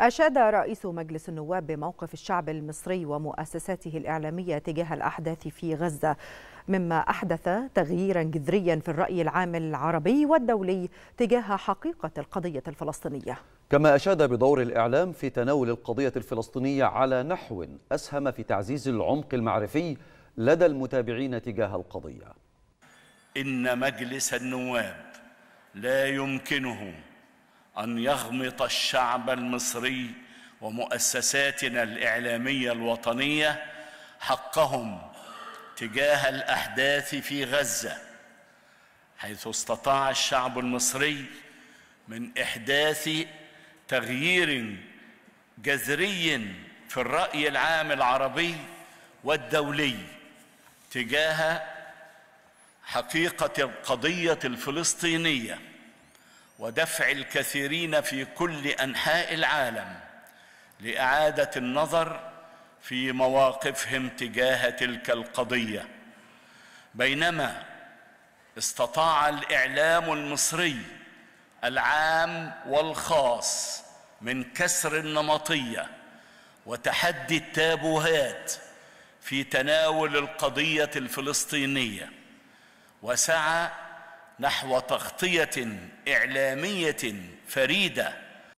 أشاد رئيس مجلس النواب بموقف الشعب المصري ومؤسساته الإعلامية تجاه الأحداث في غزة مما أحدث تغييرا جذريا في الرأي العام العربي والدولي تجاه حقيقة القضية الفلسطينية كما أشاد بدور الإعلام في تناول القضية الفلسطينية على نحو أسهم في تعزيز العمق المعرفي لدى المتابعين تجاه القضية إن مجلس النواب لا يمكنه ان يغمط الشعب المصري ومؤسساتنا الاعلاميه الوطنيه حقهم تجاه الاحداث في غزه حيث استطاع الشعب المصري من احداث تغيير جذري في الراي العام العربي والدولي تجاه حقيقه القضيه الفلسطينيه ودفع الكثيرين في كل انحاء العالم لاعاده النظر في مواقفهم تجاه تلك القضيه بينما استطاع الاعلام المصري العام والخاص من كسر النمطيه وتحدي التابوهات في تناول القضيه الفلسطينيه وسعى نحو تغطيه اعلاميه فريده